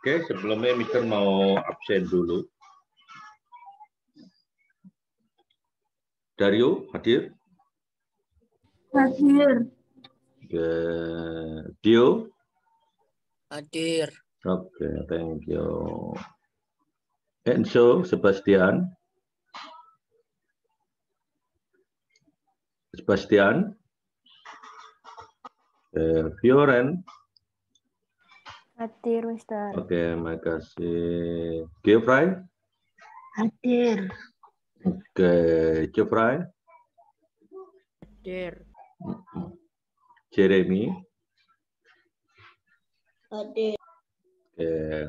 Oke, sebelumnya Mister mau absen dulu. Dario, hadir? Hadir. Oke. Dio? Hadir. Oke, thank you. Enzo, Sebastian? Sebastian? Eh, Fioren? Fioren? Hadir, Mister. Oke, okay, makasih. Gifray? Hadir. Oke, okay. Gifray? Hadir. Jeremy? Hadir. Oke. Okay.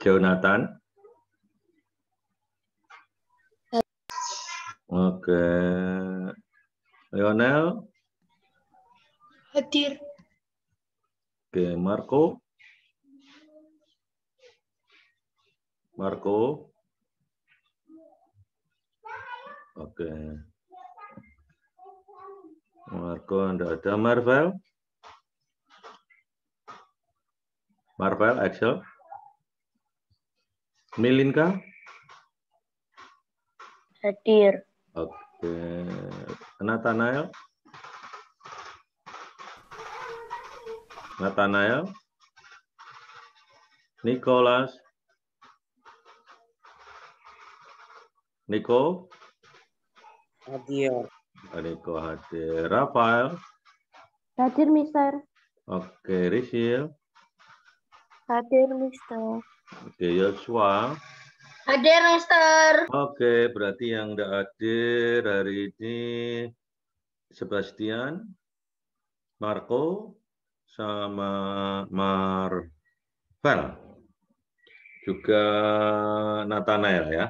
Jonathan? Oke. Okay. Lionel? Hadir. Oke, okay. Marco? Marco? Oke. Marco, Anda ada. Marvel? Marvel, Axel? Milinka? Hadir. Oke. Okay. Nathanael? Nathanael? Nicholas? Niko? Hadir. Oh, Niko hadir. Rafael? Hadir, Mister. Oke, Rizil? Hadir, Mister. Oke, Joshua? Hadir, Mister. Oke, berarti yang tidak hadir hari ini Sebastian, Marco, sama Marvel. Juga Nathanael ya.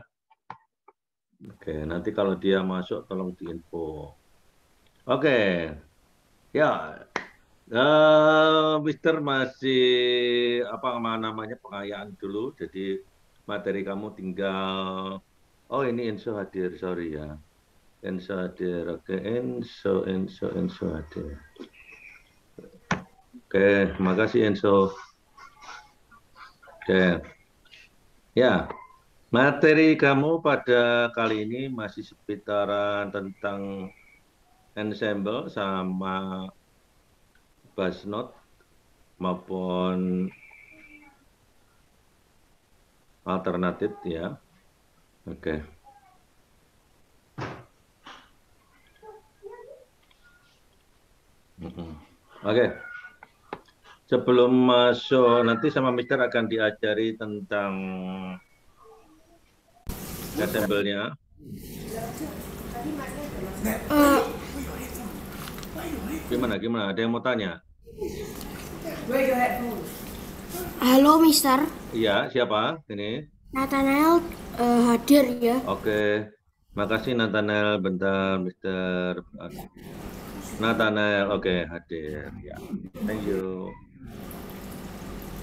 Oke, nanti kalau dia masuk tolong diinfo. Oke, ya, uh, Mister masih apa namanya pengayaan dulu, jadi materi kamu tinggal. Oh ini Enso hadir, sorry ya. Enso hadir, oke Enso, Enso, Enso hadir. Oke, makasih Enso. Oke, ya. Materi kamu pada kali ini masih seputaran tentang ensemble sama bass note maupun alternatif ya. Oke. Okay. Oke. Okay. Sebelum masuk nanti sama Mister akan diajari tentang ya sambelnya uh. Eh. gimana gimana ada yang mau tanya halo mister iya siapa ini Nathaniel uh, eh, hadir ya oke okay. makasih Nathaniel, bentar mister Nathaniel, oke okay, hadir ya thank you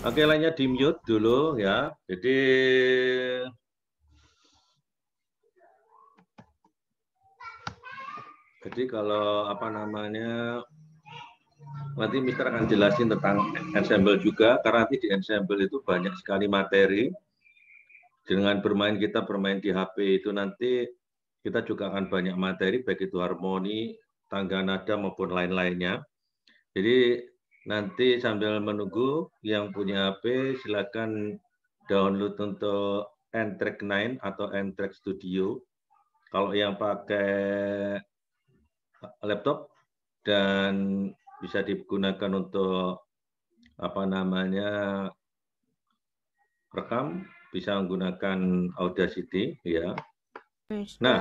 Oke, okay, lainnya di mute dulu ya. Jadi Jadi kalau apa namanya nanti Mister akan jelasin tentang ensemble juga karena nanti di ensemble itu banyak sekali materi. Dengan bermain kita bermain di HP itu nanti kita juga akan banyak materi baik itu harmoni, tangga nada maupun lain-lainnya. Jadi nanti sambil menunggu yang punya HP silakan download untuk N-Track 9 atau n Studio. Kalau yang pakai laptop dan bisa digunakan untuk apa namanya rekam, bisa menggunakan Audacity ya. Mister. Nah,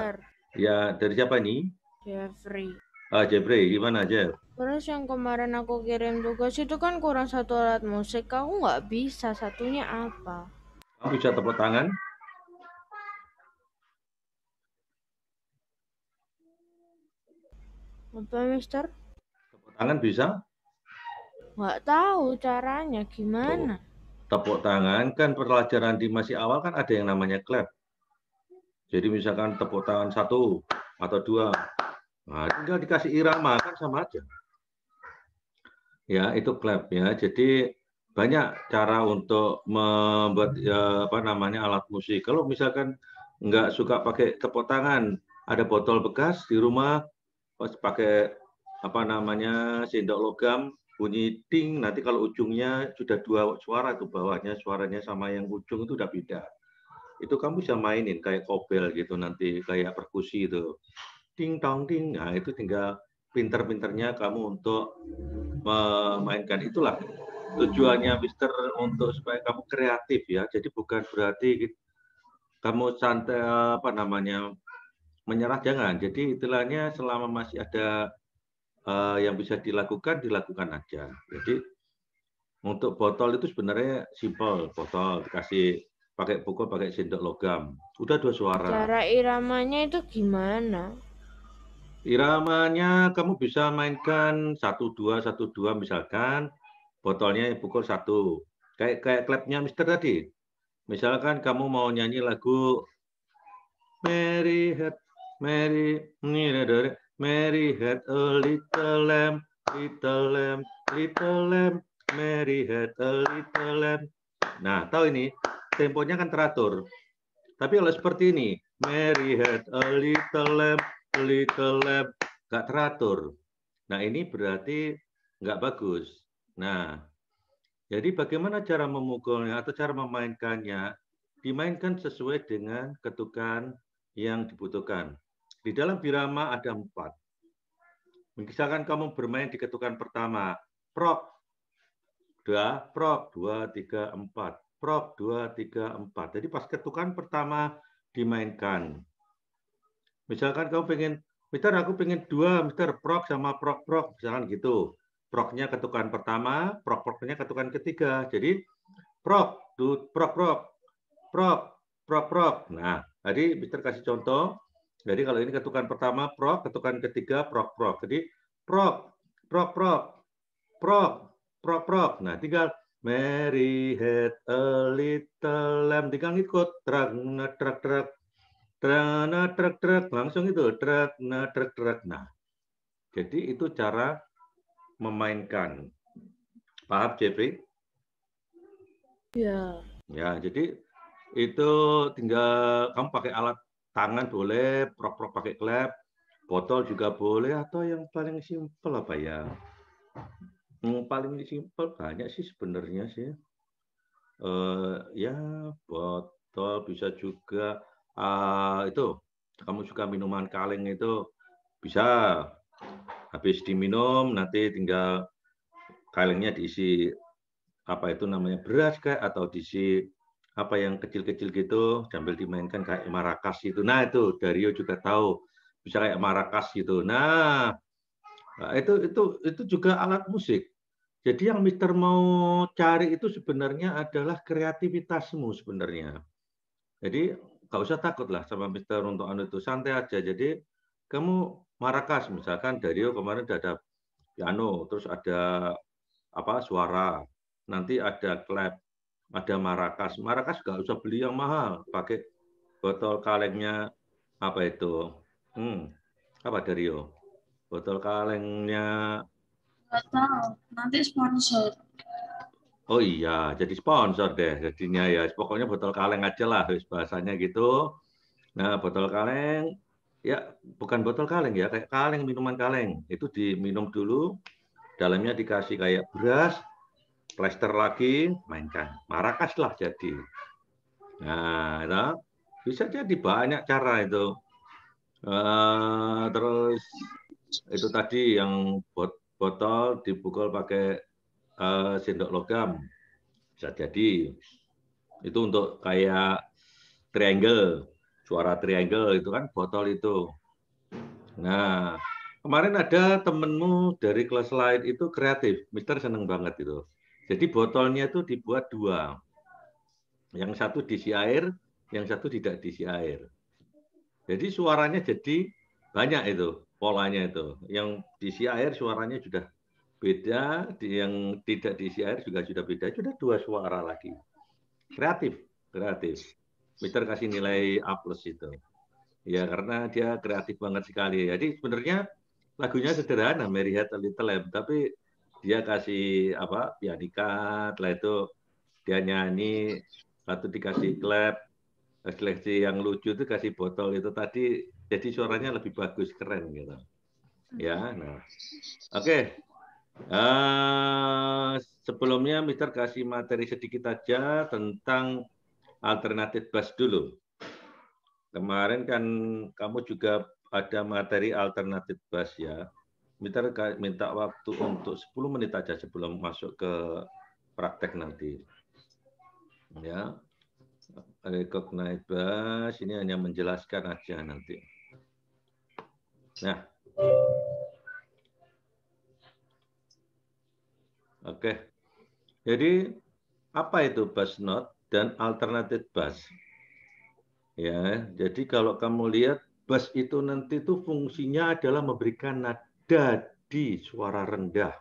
ya dari siapa ini? Jeffrey. Ah, Jeffrey, gimana aja? Terus yang kemarin aku kirim tugas itu kan kurang satu alat musik, aku nggak bisa satunya apa? Kamu bisa tepuk tangan? Apa Mister? Tepuk tangan bisa? Nggak tahu caranya gimana. Tepuk, oh, tepuk tangan kan pelajaran di masih awal kan ada yang namanya clap. Jadi misalkan tepuk tangan satu atau dua, nah, tinggal dikasih irama kan sama aja. Ya itu clap ya. Jadi banyak cara untuk membuat ya, apa namanya alat musik. Kalau misalkan nggak suka pakai tepuk tangan, ada botol bekas di rumah, pakai apa namanya sendok logam bunyi ting nanti kalau ujungnya sudah dua suara itu bawahnya suaranya sama yang ujung itu udah beda itu kamu bisa mainin kayak kobel gitu nanti kayak perkusi itu ting tong ting nah itu tinggal pinter-pinternya kamu untuk memainkan itulah tujuannya Mister untuk supaya kamu kreatif ya jadi bukan berarti kamu santai apa namanya menyerah jangan. Jadi istilahnya selama masih ada uh, yang bisa dilakukan, dilakukan aja. Jadi untuk botol itu sebenarnya simpel botol dikasih pakai pukul, pakai sendok logam. Udah dua suara. Cara iramanya itu gimana? Iramanya kamu bisa mainkan satu dua satu dua misalkan botolnya pukul satu. Kayak kayak klepnya Mister tadi. Misalkan kamu mau nyanyi lagu Mary Had Mary, Mary had a little lamb, little lamb, little lamb, Mary had a little lamb. Nah, tahu ini, temponya kan teratur. Tapi kalau seperti ini, Mary had a little lamb, little lamb, nggak teratur. Nah, ini berarti nggak bagus. Nah, jadi bagaimana cara memukulnya atau cara memainkannya? Dimainkan sesuai dengan ketukan yang dibutuhkan. Di dalam birama ada empat. Misalkan kamu bermain di ketukan pertama, prok, dua, prok, dua, tiga, empat, prok, dua, tiga, empat. Jadi pas ketukan pertama dimainkan. Misalkan kamu pengen, Mister aku pengen dua, Mister prok sama prok prok, misalkan gitu. Proknya ketukan pertama, prok proknya ketukan ketiga. Jadi prok, du, prok prok, prok, prok prok. Nah, tadi Mister kasih contoh, jadi kalau ini ketukan pertama prok, ketukan ketiga prok prok. Jadi prok, prok prok, prok, prok prok. Nah, tinggal Mary had a little lamb. Tinggal ikut truk na truk truk truk na truk truk langsung itu truk na truk truk. Nah, jadi itu cara memainkan. Paham Jeffrey? Ya. Ya, jadi itu tinggal kamu pakai alat tangan boleh, prok-prok pakai klep, botol juga boleh, atau yang paling simple apa ya? Yang paling simple banyak sih sebenarnya sih. Uh, ya botol bisa juga uh, itu kamu suka minuman kaleng itu bisa habis diminum nanti tinggal kalengnya diisi apa itu namanya beras kayak atau diisi apa yang kecil-kecil gitu sambil dimainkan kayak marakas itu Nah itu Dario juga tahu bisa kayak marakas gitu. Nah itu itu itu juga alat musik. Jadi yang Mister mau cari itu sebenarnya adalah kreativitasmu sebenarnya. Jadi nggak usah takut lah sama Mister untuk anu itu santai aja. Jadi kamu marakas misalkan Dario kemarin udah ada piano, terus ada apa suara, nanti ada clap, ada marakas. Marakas nggak usah beli yang mahal, pakai botol kalengnya apa itu? Hmm, apa Dario? Botol kalengnya? tahu, nanti sponsor. Oh iya, jadi sponsor deh jadinya ya. Pokoknya botol kaleng aja lah bahasanya gitu. Nah, botol kaleng ya bukan botol kaleng ya, kayak kaleng minuman kaleng. Itu diminum dulu, dalamnya dikasih kayak beras, plester lagi, mainkan. lah jadi. Nah, itu bisa jadi banyak cara itu. Uh, terus itu tadi yang bot botol dipukul pakai uh, sendok logam bisa jadi itu untuk kayak triangle suara triangle itu kan botol itu nah kemarin ada temenmu dari kelas lain itu kreatif Mister seneng banget itu jadi botolnya itu dibuat dua. Yang satu diisi air, yang satu tidak diisi air. Jadi suaranya jadi banyak itu polanya itu. Yang diisi air suaranya sudah beda, yang tidak diisi air juga sudah beda. Sudah dua suara lagi. Kreatif, kreatif. Mister kasih nilai A plus itu. Ya karena dia kreatif banget sekali. Jadi sebenarnya lagunya sederhana, Mary Had a Little Lamb, tapi dia kasih apa ya pianikat lah itu dia nyanyi satu dikasih klep seleksi yang lucu itu kasih botol itu tadi jadi suaranya lebih bagus keren gitu ya nah oke okay. uh, eh, sebelumnya Mister kasih materi sedikit aja tentang alternatif bus dulu kemarin kan kamu juga ada materi alternatif bus ya minta minta waktu untuk 10 menit aja sebelum masuk ke praktek nanti. Ya. Recognize bus ini hanya menjelaskan aja nanti. Nah. Oke. Okay. Jadi apa itu bus note dan alternative bus? Ya, jadi kalau kamu lihat bus itu nanti itu fungsinya adalah memberikan nada dadi suara rendah.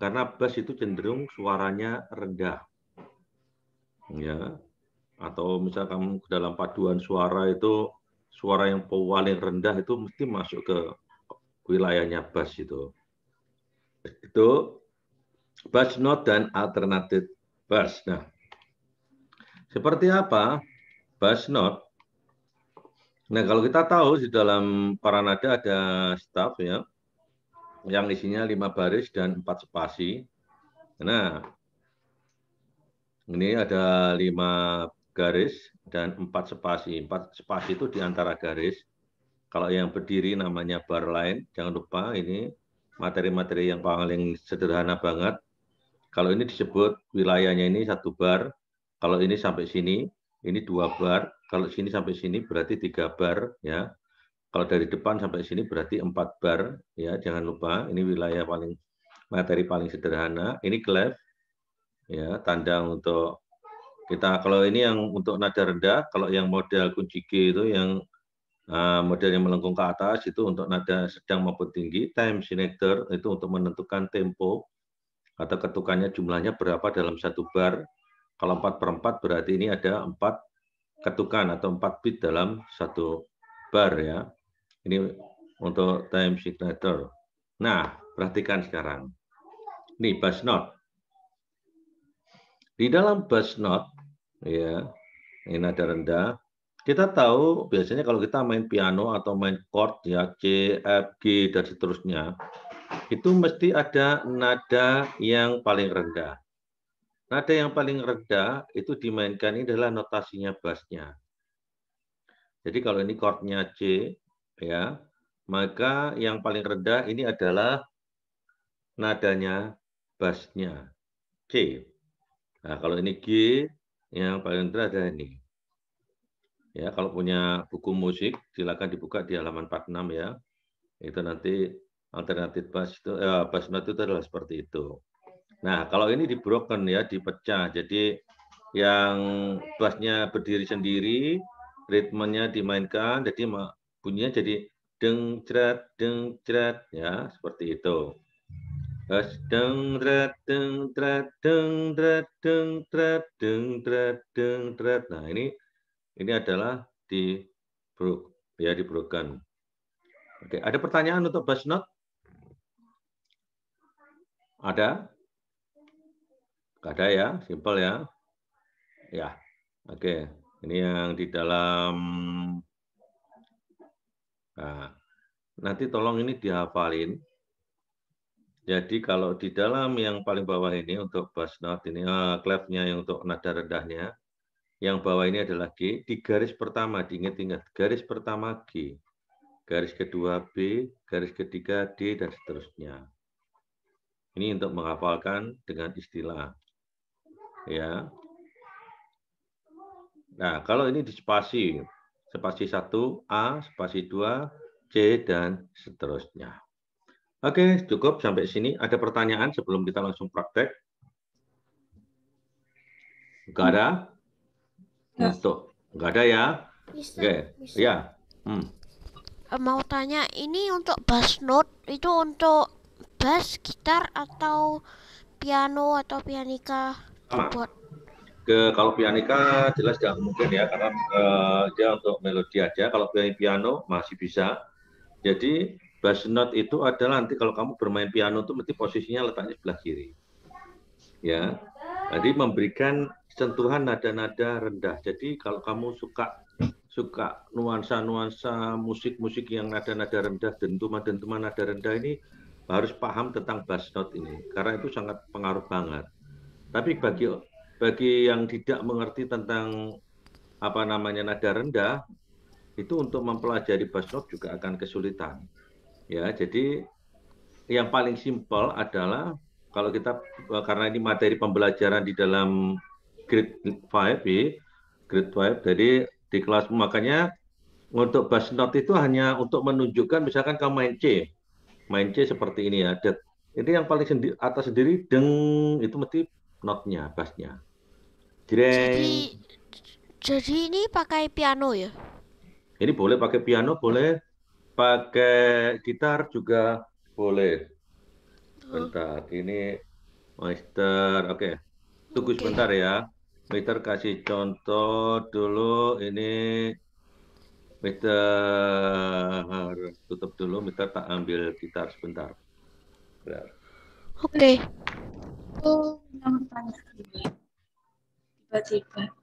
Karena bass itu cenderung suaranya rendah. Ya. Atau misalkan dalam paduan suara itu suara yang paling rendah itu mesti masuk ke wilayahnya bass itu. Itu bass note dan alternatif bass. Nah, seperti apa bass note? Nah, kalau kita tahu di dalam paranada ada staff ya, yang isinya lima baris dan empat spasi. Nah, ini ada lima garis dan empat spasi. Empat spasi itu di antara garis. Kalau yang berdiri namanya bar line. Jangan lupa ini materi-materi yang paling sederhana banget. Kalau ini disebut wilayahnya ini satu bar. Kalau ini sampai sini, ini dua bar. Kalau sini sampai sini berarti tiga bar. ya. Kalau dari depan sampai sini berarti 4 bar ya, jangan lupa ini wilayah paling materi paling sederhana. Ini clef ya, tanda untuk kita kalau ini yang untuk nada rendah, kalau yang model kunci G itu yang ah, model yang melengkung ke atas itu untuk nada sedang maupun tinggi, time signature itu untuk menentukan tempo atau ketukannya jumlahnya berapa dalam satu bar. Kalau 4 per 4 berarti ini ada 4 ketukan atau 4 bit dalam satu bar ya. Ini untuk time signature. Nah, perhatikan sekarang. Ini bus note. Di dalam bus note, ya, ini nada rendah. Kita tahu biasanya kalau kita main piano atau main chord ya C, F, G dan seterusnya, itu mesti ada nada yang paling rendah. Nada yang paling rendah itu dimainkan ini adalah notasinya bassnya. Jadi kalau ini chordnya C, ya maka yang paling rendah ini adalah nadanya bassnya G. Nah, kalau ini G yang paling rendah ada ini. Ya, kalau punya buku musik silakan dibuka di halaman 46 ya. Itu nanti alternatif bass itu eh, bass note itu adalah seperti itu. Nah, kalau ini di broken ya, dipecah. Jadi yang bassnya berdiri sendiri, ritmenya dimainkan, jadi bunyinya jadi deng jerat deng jerat ya seperti itu deng jerat deng jerat deng jerat deng jerat deng jerat deng jerat nah ini ini adalah di brook ya di broken oke ada pertanyaan untuk Basnot ada ada ya simple ya ya oke ini yang di dalam Nah, nanti tolong ini dihafalin. Jadi kalau di dalam yang paling bawah ini untuk bass note ini uh, eh, clefnya yang untuk nada rendahnya, yang bawah ini adalah G. Di garis pertama diingat-ingat garis pertama G, garis kedua B, garis ketiga D dan seterusnya. Ini untuk menghafalkan dengan istilah. Ya. Nah, kalau ini di spasi, spasi 1, A, spasi 2, C, dan seterusnya. Oke, cukup sampai sini. Ada pertanyaan sebelum kita langsung praktek? Enggak ada? Gada Tuh, ada ya? Oke, bisa. ya. Hmm. Eh, mau tanya, ini untuk bass note itu untuk bass, gitar, atau piano atau pianika? Sama. Buat ke kalau pianika jelas nggak mungkin ya karena uh, dia untuk melodi aja kalau piano masih bisa jadi bass note itu adalah nanti kalau kamu bermain piano itu mesti posisinya letaknya sebelah kiri ya jadi memberikan sentuhan nada-nada rendah jadi kalau kamu suka suka nuansa-nuansa musik-musik yang nada-nada rendah dentuman-dentuman nada rendah ini harus paham tentang bass note ini karena itu sangat pengaruh banget tapi bagi bagi yang tidak mengerti tentang apa namanya nada rendah itu untuk mempelajari bass note juga akan kesulitan. Ya, jadi yang paling simpel adalah kalau kita eh, karena ini materi pembelajaran di dalam grade 5 ya, grade 5 jadi di kelas makanya untuk bass note itu hanya untuk menunjukkan misalkan kamu main C. Main C seperti ini ya. Ini yang paling sendi atas sendiri deng itu mesti notnya, bassnya. Jadi jadi ini pakai piano ya? Ini boleh pakai piano, boleh pakai gitar juga boleh. Oh. Bentar, ini master, oke. Okay. Tunggu okay. sebentar ya. Mister kasih contoh dulu ini Mister tutup dulu, Mister tak ambil gitar sebentar. Oke. Okay. Oh, Patipa. É tipo,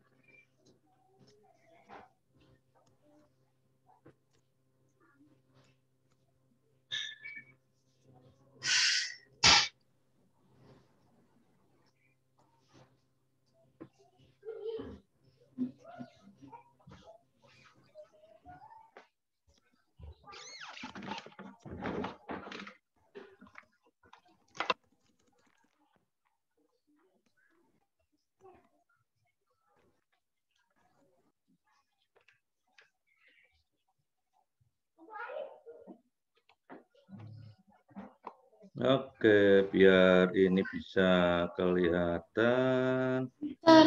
Oke, biar ini bisa kelihatan. Bentar.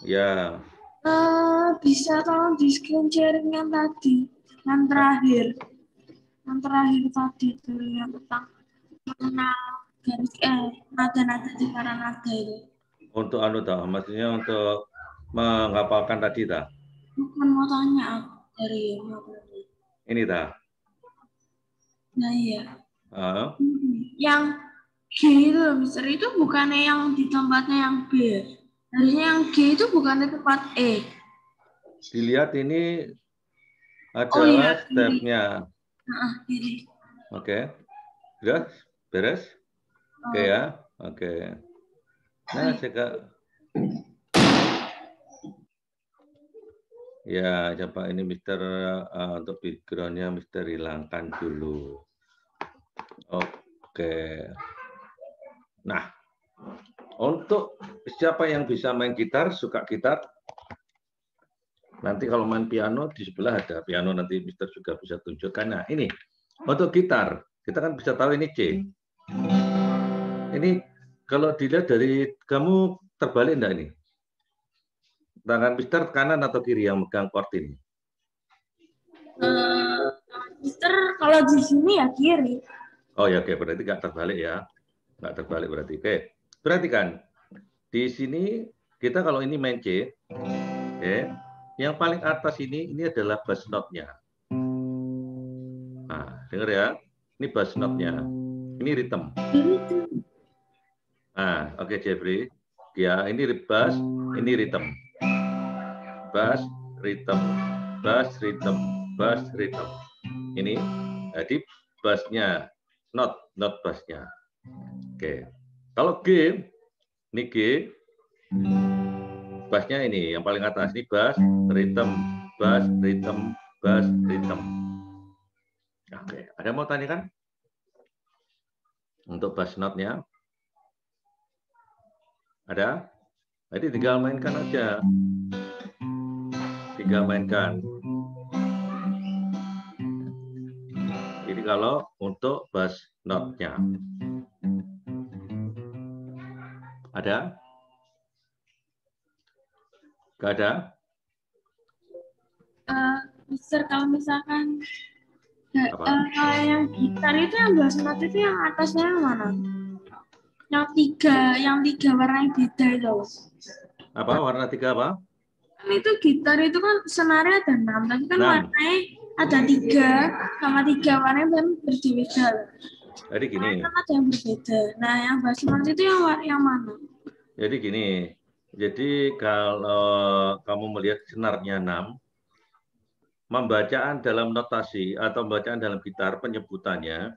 Ya. Uh, bisa tolong di screen sharing yang tadi, yang terakhir. Yang terakhir tadi itu yang tentang mengenal garis eh nada-nada di Karanaga itu. Untuk anu tahu, maksudnya untuk menghafalkan tadi tak? Bukan mau tanya dari Ini tak? Nah iya. Uh. Yang G itu mister itu bukannya yang di tempatnya yang B. Harusnya yang G itu bukannya tempat E. Dilihat ini adalah oh, iya, stepnya. Oke. Okay. Sudah? Beres? Oke okay, oh. ya. Oke. Okay. Nah, ke... Ya, coba ini Mister uh, untuk backgroundnya Mister hilangkan dulu. Oke. Nah, untuk siapa yang bisa main gitar, suka gitar, nanti kalau main piano di sebelah ada piano nanti Mister juga bisa tunjukkan. Nah, ini untuk gitar, kita kan bisa tahu ini C. Ini kalau dilihat dari kamu terbalik enggak ini? Tangan Mister kanan atau kiri yang megang chord ini? Uh, Mister kalau di sini ya kiri. Oh ya, oke. Berarti nggak terbalik ya. Nggak terbalik berarti. Oke. Perhatikan. Di sini, kita kalau ini main C, oke, yang paling atas ini, ini adalah bass note-nya. Nah, dengar ya. Ini bass note-nya. Ini rhythm. Nah, oke Jeffrey. Ya, ini bass, ini rhythm. Bass, rhythm, bass, rhythm, bass, rhythm. Ini, jadi bassnya not not bassnya. Oke. Okay. Kalau G, ini G, bassnya ini yang paling atas ini bass, rhythm, bass, rhythm, bass, rhythm. Oke, okay. ada mau tanya kan? Untuk bass notnya ada? Jadi tinggal mainkan aja. Tinggal mainkan. Jadi kalau untuk bass note-nya. Ada? Gak ada? Uh, Mister, kalau misalkan uh, yang gitar itu yang bass note itu yang atasnya yang mana? Yang tiga, yang tiga warna yang beda itu. Apa warna tiga apa? Kan itu gitar itu kan senarnya ada enam, tapi kan warnanya ada tiga sama tiga warna yang kan berbeda. Jadi gini. Nah, Karena yang berbeda. Nah yang basmati itu yang yang mana? Jadi gini. Jadi kalau kamu melihat senarnya enam, membacaan dalam notasi atau pembacaan dalam gitar penyebutannya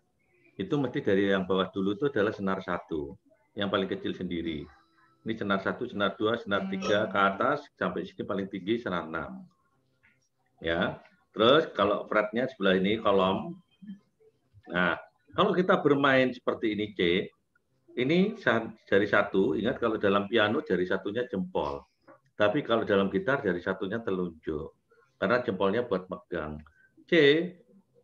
itu mesti dari yang bawah dulu itu adalah senar satu yang paling kecil sendiri ini senar satu senar dua senar tiga ke atas sampai sini paling tinggi senar enam ya Terus kalau fretnya sebelah ini kolom. Nah, kalau kita bermain seperti ini C, ini jari satu, ingat kalau dalam piano jari satunya jempol. Tapi kalau dalam gitar jari satunya telunjuk. Karena jempolnya buat megang. C,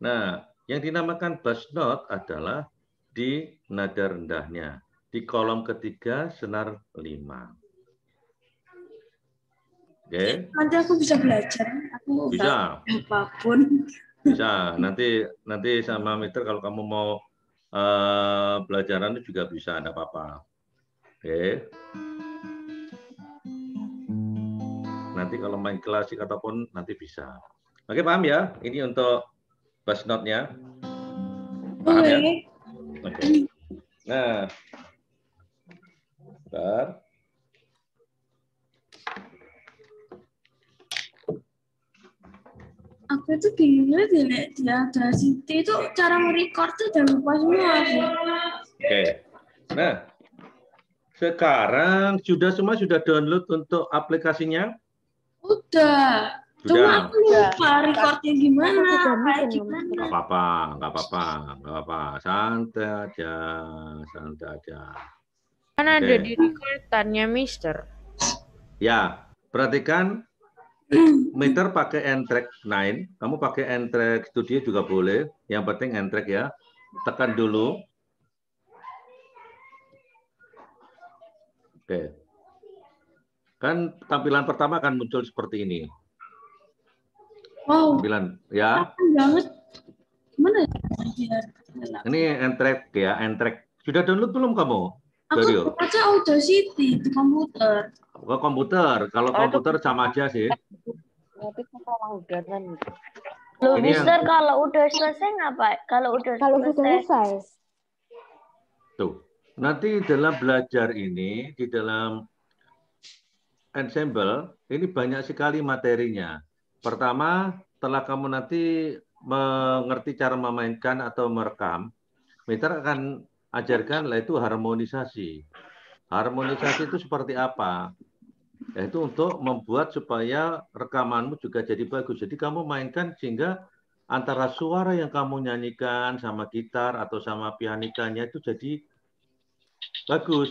nah yang dinamakan bass note adalah di nada rendahnya. Di kolom ketiga senar lima. Okay. Nanti aku bisa belajar. Aku bisa. Apapun. Bisa. Nanti nanti sama Mister kalau kamu mau uh, pelajaran itu juga bisa, tidak apa-apa. Oke. Okay. Nanti kalau main klasik ataupun nanti bisa. Oke, okay, paham ya? Ini untuk bass note-nya. Paham ya? Oke. Okay. Nah. Bentar. aku itu bingungnya di, di Audacity itu cara merecord tuh udah lupa semua sih. Oke. Nah, sekarang sudah semua sudah download untuk aplikasinya? Udah. Sudah. Cuma aku lupa recordnya gimana, kayak gimana. Gak apa-apa, gak apa-apa, gak apa-apa. Santai aja, santai aja. Kan ada di recordannya, Mister. Ya, perhatikan meter pakai entrek 9, kamu pakai entrek studio juga boleh. Yang penting entrek ya. Tekan dulu. Oke. Kan tampilan pertama akan muncul seperti ini. Wow. Tampilan ya. banget. Ya? track ya? Ini entrek ya, entrek. Sudah download belum kamu? Aku baca sih di komputer. Ke oh, komputer. Kalau oh, komputer itu. sama aja sih. Tapi kalau udahan. Lo Mister yang... kalau udah selesai ngapa? Kalau udah kalau selesai. selesai. Tuh. Nanti dalam belajar ini di dalam ensemble ini banyak sekali materinya. Pertama, setelah kamu nanti mengerti cara memainkan atau merekam, Mister akan ajarkanlah itu harmonisasi. Harmonisasi itu seperti apa? Itu untuk membuat supaya rekamanmu juga jadi bagus. Jadi kamu mainkan sehingga antara suara yang kamu nyanyikan sama gitar atau sama pianikanya itu jadi bagus,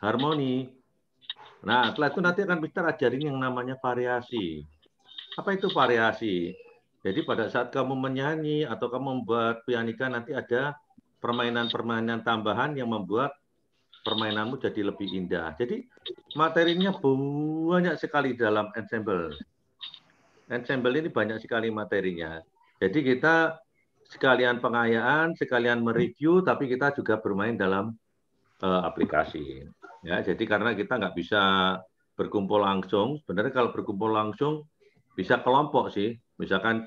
harmoni. Nah, setelah itu nanti akan kita ajarin yang namanya variasi. Apa itu variasi? Jadi pada saat kamu menyanyi atau kamu membuat pianika nanti ada permainan-permainan tambahan yang membuat permainanmu jadi lebih indah. Jadi materinya banyak sekali dalam ensemble. Ensemble ini banyak sekali materinya. Jadi kita sekalian pengayaan, sekalian mereview, tapi kita juga bermain dalam uh, aplikasi. Ya, jadi karena kita nggak bisa berkumpul langsung, sebenarnya kalau berkumpul langsung bisa kelompok sih. Misalkan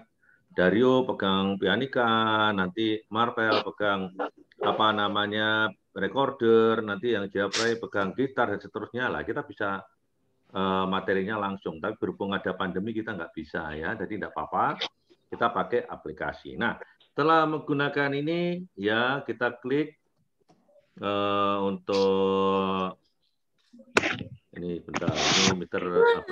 Dario pegang pianika, nanti Marvel pegang apa namanya recorder, nanti yang Jeffrey pegang gitar dan seterusnya lah. Kita bisa uh, materinya langsung, tapi berhubung ada pandemi kita nggak bisa ya, jadi tidak apa-apa. Kita pakai aplikasi. Nah, setelah menggunakan ini ya kita klik uh, untuk ini bentar, ini meter apa?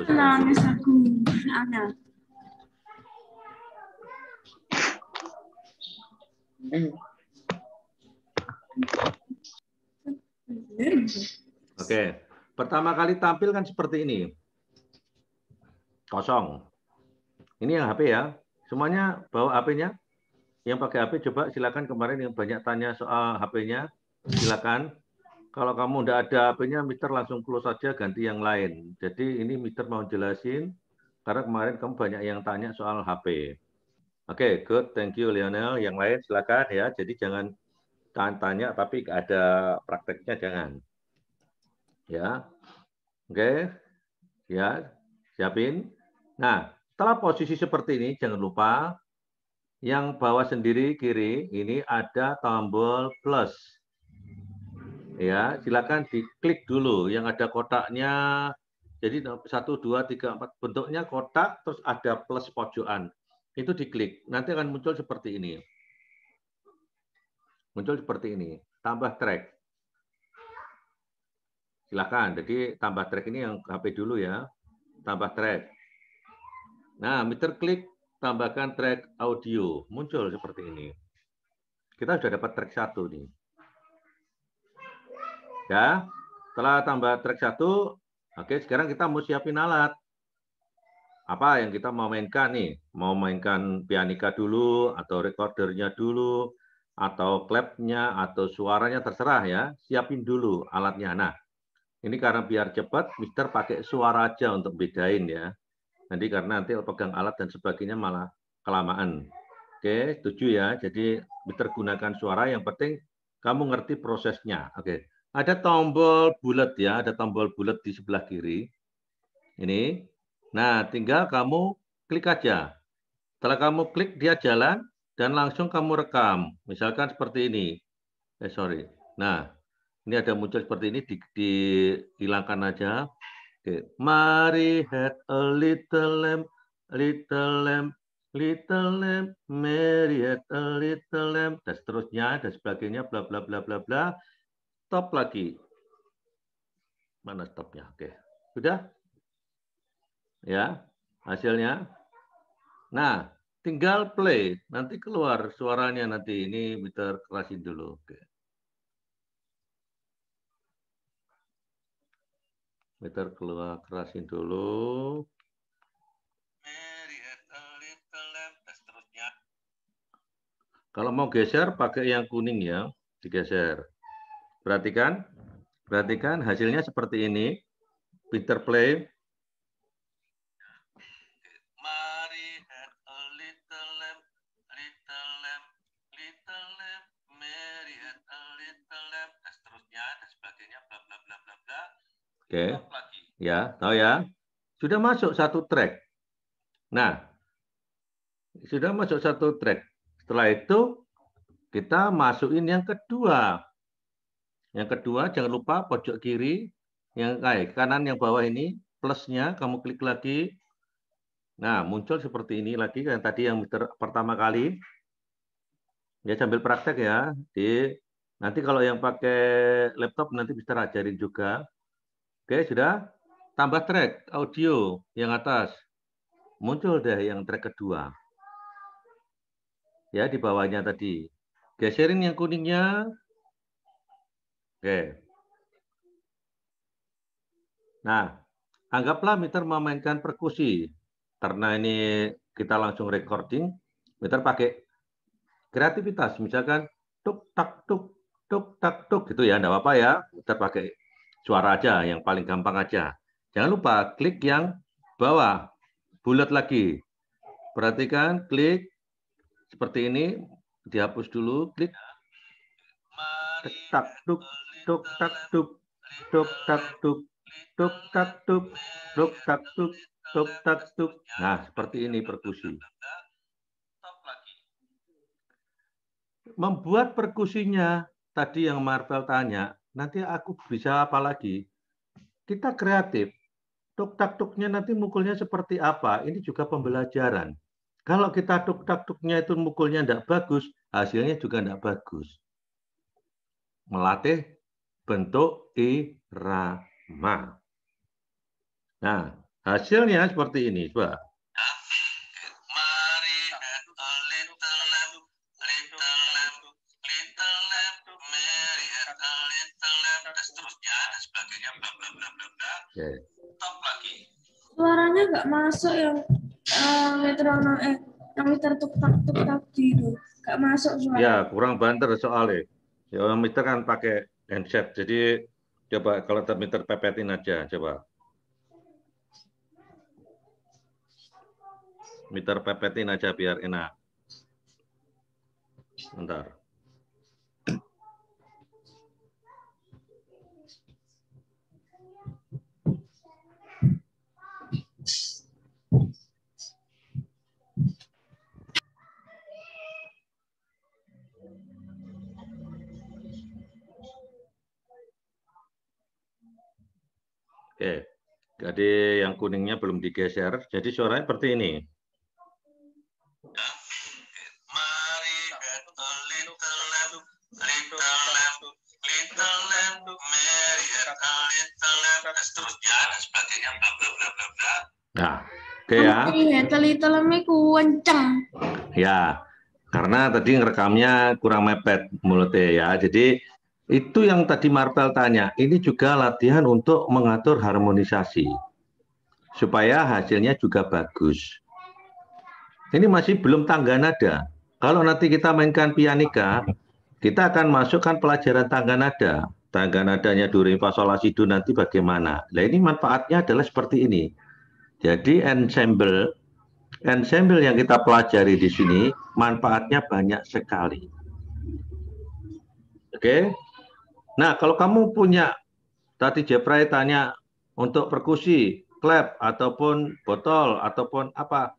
Oke, pertama kali tampil kan seperti ini. Kosong. Ini yang HP ya. Semuanya bawa HP-nya. Yang pakai HP coba silakan kemarin yang banyak tanya soal HP-nya, silakan. Kalau kamu tidak ada HP-nya, Mister langsung close saja ganti yang lain. Jadi ini Mister mau jelasin karena kemarin kamu banyak yang tanya soal HP. Oke, okay, good. Thank you, Lionel. Yang lain silakan ya. Jadi jangan tanya, tapi ada prakteknya jangan. Ya, oke. Okay. Ya, siapin. Nah, setelah posisi seperti ini, jangan lupa yang bawah sendiri kiri ini ada tombol plus. Ya, silakan diklik dulu yang ada kotaknya. Jadi satu, dua, tiga, empat bentuknya kotak terus ada plus pojokan itu diklik. Nanti akan muncul seperti ini. Muncul seperti ini. Tambah track. Silakan. Jadi tambah track ini yang HP dulu ya. Tambah track. Nah, meter klik tambahkan track audio. Muncul seperti ini. Kita sudah dapat track satu nih. Ya, setelah tambah track satu, oke sekarang kita mau siapin alat apa yang kita mau mainkan nih, mau mainkan pianika dulu atau recordernya dulu atau klepnya atau suaranya terserah ya, siapin dulu alatnya. Nah, ini karena biar cepat, Mister pakai suara aja untuk bedain ya. Nanti karena nanti pegang alat dan sebagainya malah kelamaan. Oke, setuju ya. Jadi Mister gunakan suara. Yang penting kamu ngerti prosesnya. Oke, ada tombol bulat ya, ada tombol bulat di sebelah kiri. Ini Nah, tinggal kamu klik aja. Setelah kamu klik, dia jalan dan langsung kamu rekam. Misalkan seperti ini. Eh, sorry. Nah, ini ada muncul seperti ini, dihilangkan di, aja. Oke. Mari had a little lamb, little lamb, little lamb, Mary had a little lamb, dan seterusnya, dan sebagainya, bla bla bla bla bla. Stop lagi. Mana stopnya? Oke. Sudah? Ya, hasilnya. Nah, tinggal play. Nanti keluar suaranya nanti. Ini kita kerasin dulu. Oke. Meter keluar kerasin dulu. Kalau mau geser pakai yang kuning ya, digeser. Perhatikan, perhatikan hasilnya seperti ini. Peter play Oke. Okay. Ya, tahu ya. Sudah masuk satu track. Nah, sudah masuk satu track. Setelah itu kita masukin yang kedua. Yang kedua jangan lupa pojok kiri yang eh, kanan yang bawah ini plusnya kamu klik lagi. Nah, muncul seperti ini lagi yang tadi yang pertama kali. Ya sambil praktek ya. Di nanti kalau yang pakai laptop nanti bisa ajarin juga Oke, sudah? Tambah track audio yang atas. Muncul deh yang track kedua. Ya, di bawahnya tadi. Geserin yang kuningnya. Oke. Nah, anggaplah meter memainkan perkusi. Karena ini kita langsung recording, meter pakai kreativitas. Misalkan tuk tak tuk tuk tak tuk gitu ya, enggak apa-apa ya. Meter pakai suara aja, yang paling gampang aja. Jangan lupa klik yang bawah, bulat lagi. Perhatikan, klik seperti ini, dihapus dulu, klik. Tak tuk, tuk tak tuk, tuk tak tuk, tuk tak tuk, tuk tak tuk, tuk tak tuk. Nah, seperti ini perkusi. Membuat perkusinya tadi yang Marvel tanya, nanti aku bisa apa lagi. Kita kreatif. Tuk-tak-tuknya nanti mukulnya seperti apa, ini juga pembelajaran. Kalau kita tuk-tak-tuknya itu mukulnya tidak bagus, hasilnya juga tidak bagus. Melatih bentuk irama. Nah, hasilnya seperti ini. Coba masuk yang uh, metronom eh yang eh, meter tuk tak tuk tak tidur gak masuk suara. Ya kurang banter soalnya. Ya meter kan pakai handset jadi coba kalau meter pepetin aja coba. Meter pepetin aja biar enak. Bentar. Oke, jadi yang kuningnya belum digeser. Jadi suaranya seperti ini. Nah, oke okay ya. Ya, karena tadi ngerekamnya kurang mepet mulutnya ya. Jadi itu yang tadi Martel tanya, ini juga latihan untuk mengatur harmonisasi supaya hasilnya juga bagus. Ini masih belum tangga nada. Kalau nanti kita mainkan pianika, kita akan masukkan pelajaran tangga nada. Tangga nadanya do re fa do nanti bagaimana? Nah, ini manfaatnya adalah seperti ini. Jadi ensemble ensemble yang kita pelajari di sini manfaatnya banyak sekali. Oke, okay? Nah, kalau kamu punya tadi Jepray tanya untuk perkusi, klep ataupun botol ataupun apa,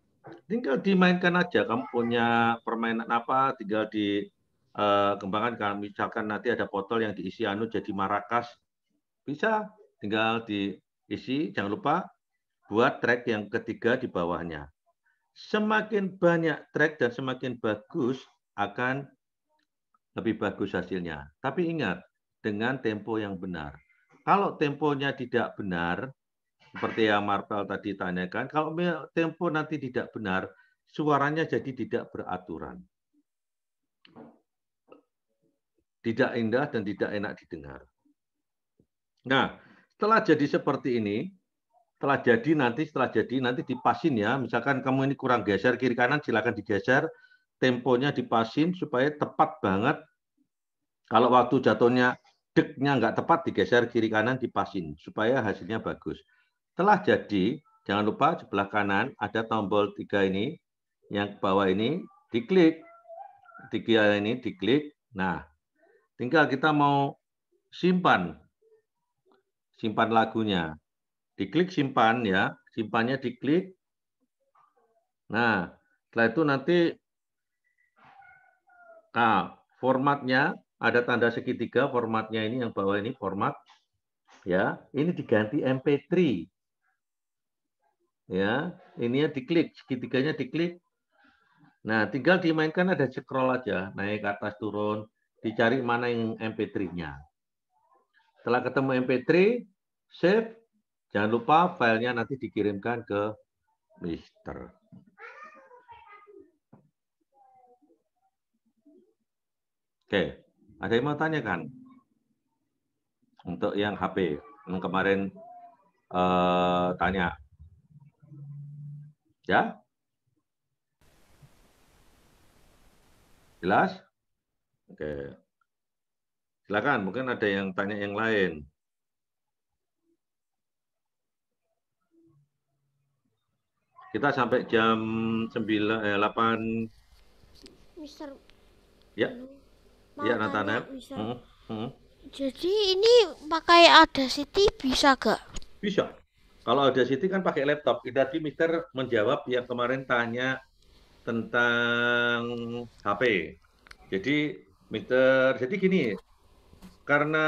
tinggal dimainkan aja. Kamu punya permainan apa, tinggal di uh, kembangkan. Kalau misalkan nanti ada botol yang diisi anu jadi marakas, bisa tinggal diisi. Jangan lupa buat track yang ketiga di bawahnya. Semakin banyak track dan semakin bagus akan lebih bagus hasilnya. Tapi ingat, dengan tempo yang benar. Kalau temponya tidak benar, seperti yang Marvel tadi tanyakan, kalau tempo nanti tidak benar, suaranya jadi tidak beraturan. Tidak indah dan tidak enak didengar. Nah, setelah jadi seperti ini, setelah jadi nanti setelah jadi nanti dipasin ya misalkan kamu ini kurang geser kiri kanan silakan digeser temponya dipasin supaya tepat banget kalau waktu jatuhnya deknya nggak tepat, digeser kiri kanan, dipasin supaya hasilnya bagus. Telah jadi, jangan lupa sebelah kanan ada tombol tiga ini, yang bawah ini diklik, tiga ini diklik. Nah, tinggal kita mau simpan, simpan lagunya, diklik simpan ya, simpannya diklik. Nah, setelah itu nanti nah, formatnya ada tanda segitiga formatnya ini yang bawah ini format ya ini diganti MP3 ya ini ininya diklik segitiganya diklik nah tinggal dimainkan ada scroll aja naik atas turun dicari mana yang MP3-nya setelah ketemu MP3 save jangan lupa filenya nanti dikirimkan ke Mister Oke. Okay. Ada yang mau tanya kan Untuk yang HP, yang kemarin uh, tanya. Ya? Jelas? Oke. Silakan, mungkin ada yang tanya yang lain. Kita sampai jam 9, eh, 8. Mister. Ya. Anu. Iya, Natana. Ya. Hmm, hmm. Jadi ini pakai ada siti bisa gak? Bisa. Kalau ada siti kan pakai laptop. Tadi Mister menjawab yang kemarin tanya tentang HP. Jadi Mister, jadi gini, karena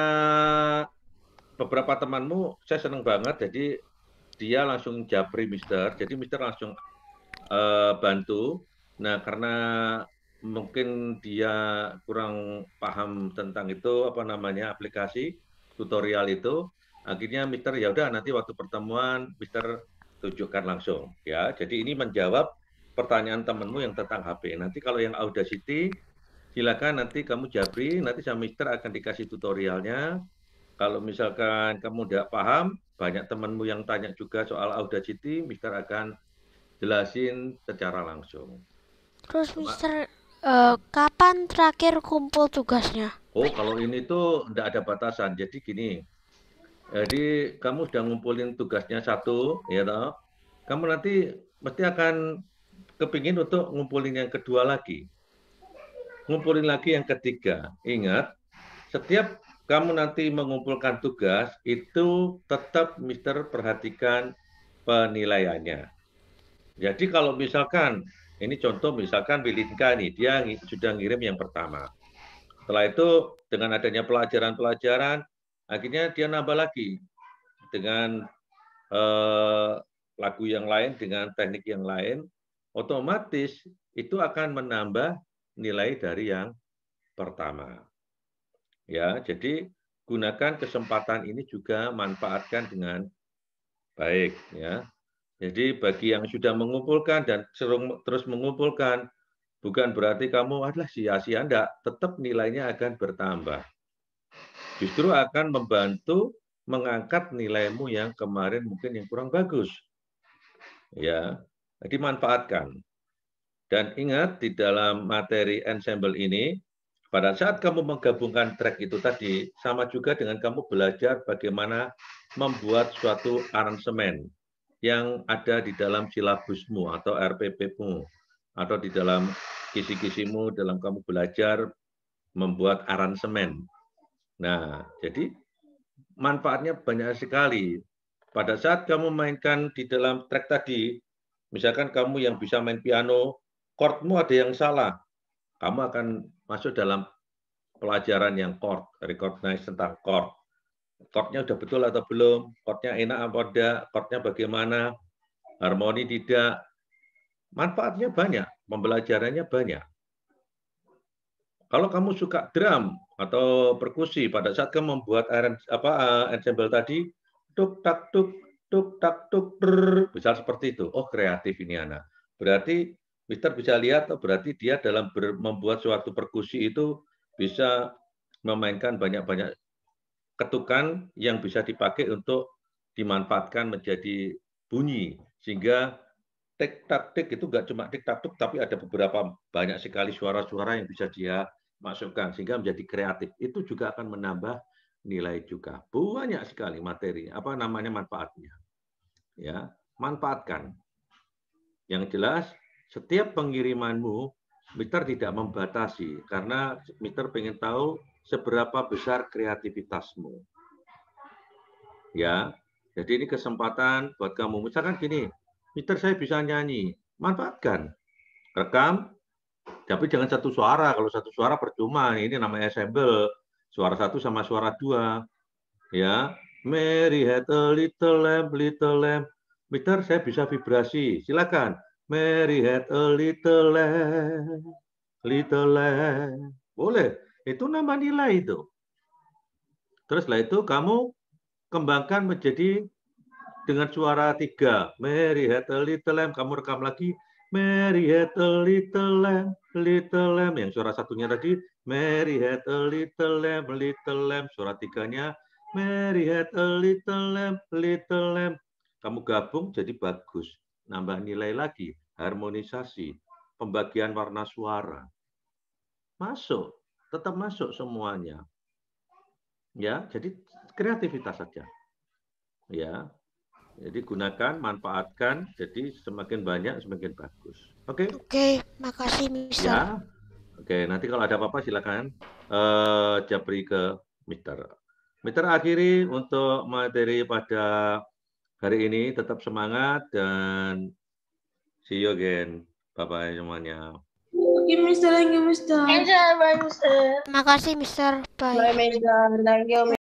beberapa temanmu saya seneng banget, jadi dia langsung japri Mister, jadi Mister langsung uh, bantu. Nah karena mungkin dia kurang paham tentang itu apa namanya aplikasi tutorial itu akhirnya Mister ya udah nanti waktu pertemuan Mister tunjukkan langsung ya jadi ini menjawab pertanyaan temanmu yang tentang HP nanti kalau yang Audacity silakan nanti kamu Jabri nanti sama Mister akan dikasih tutorialnya kalau misalkan kamu tidak paham banyak temanmu yang tanya juga soal Audacity Mister akan jelasin secara langsung terus Mister Eh, kapan terakhir kumpul tugasnya? Oh, kalau ini tuh tidak ada batasan. Jadi gini, jadi kamu sudah ngumpulin tugasnya satu, ya toh. Kamu nanti pasti akan kepingin untuk ngumpulin yang kedua lagi, ngumpulin lagi yang ketiga. Ingat, setiap kamu nanti mengumpulkan tugas itu tetap Mister perhatikan penilaiannya. Jadi kalau misalkan ini contoh misalkan Wilinka nih, dia sudah ngirim yang pertama. Setelah itu dengan adanya pelajaran-pelajaran, akhirnya dia nambah lagi dengan eh, lagu yang lain, dengan teknik yang lain, otomatis itu akan menambah nilai dari yang pertama. Ya, jadi gunakan kesempatan ini juga manfaatkan dengan baik ya jadi bagi yang sudah mengumpulkan dan terus mengumpulkan, bukan berarti kamu adalah sia-sia, Anda, Tetap nilainya akan bertambah. Justru akan membantu mengangkat nilaimu yang kemarin mungkin yang kurang bagus. Ya, manfaatkan. Dan ingat di dalam materi ensemble ini, pada saat kamu menggabungkan track itu tadi, sama juga dengan kamu belajar bagaimana membuat suatu aransemen yang ada di dalam silabusmu atau RPP-mu atau di dalam kisi-kisimu dalam kamu belajar membuat aransemen. Nah, jadi manfaatnya banyak sekali. Pada saat kamu mainkan di dalam track tadi, misalkan kamu yang bisa main piano, chordmu ada yang salah, kamu akan masuk dalam pelajaran yang chord, recognize tentang chord chordnya udah betul atau belum, chordnya enak apa tidak, chordnya bagaimana, harmoni tidak. Manfaatnya banyak, pembelajarannya banyak. Kalau kamu suka drum atau perkusi, pada saat kamu membuat apa eh, ensemble tadi, tuk tak tuk tuk tak tuk brr, besar seperti itu. Oh kreatif ini anak. Berarti Mister bisa lihat, oh, berarti dia dalam ber, membuat suatu perkusi itu bisa memainkan banyak-banyak ketukan yang bisa dipakai untuk dimanfaatkan menjadi bunyi sehingga tik tak tik itu enggak cuma tik tak tuk tapi ada beberapa banyak sekali suara-suara yang bisa dia masukkan sehingga menjadi kreatif itu juga akan menambah nilai juga banyak sekali materi apa namanya manfaatnya ya manfaatkan yang jelas setiap pengirimanmu Mister tidak membatasi karena Mister ingin tahu seberapa besar kreativitasmu. Ya, jadi ini kesempatan buat kamu. Misalkan gini, Peter saya bisa nyanyi, manfaatkan, rekam, tapi jangan satu suara. Kalau satu suara percuma, ini namanya ensemble. Suara satu sama suara dua. Ya, Mary had a little lamb, little lamb. Peter saya bisa vibrasi, silakan. Mary had a little lamb, little lamb. Boleh itu nama nilai itu. Terus setelah itu kamu kembangkan menjadi dengan suara tiga. Mary had a little lamb. Kamu rekam lagi. Mary had a little lamb, little lamb. Yang suara satunya tadi. Mary had a little lamb, little lamb. Suara tiganya. Mary had a little lamb, little lamb. Kamu gabung jadi bagus. Nambah nilai lagi. Harmonisasi. Pembagian warna suara. Masuk tetap masuk semuanya. Ya, jadi kreativitas saja. Ya. Jadi gunakan, manfaatkan, jadi semakin banyak semakin bagus. Oke. Okay? Oke, okay, makasih Mister. Ya. Oke, okay, nanti kalau ada apa-apa silakan uh, japri ke Mister. Mister akhiri untuk materi pada hari ini tetap semangat dan see you again. Bye bye semuanya you, Mister. Thank you, Mister. Thank you, Mister. Makasih, Mister. Bye. Bye, Mister. Thank you, Mister.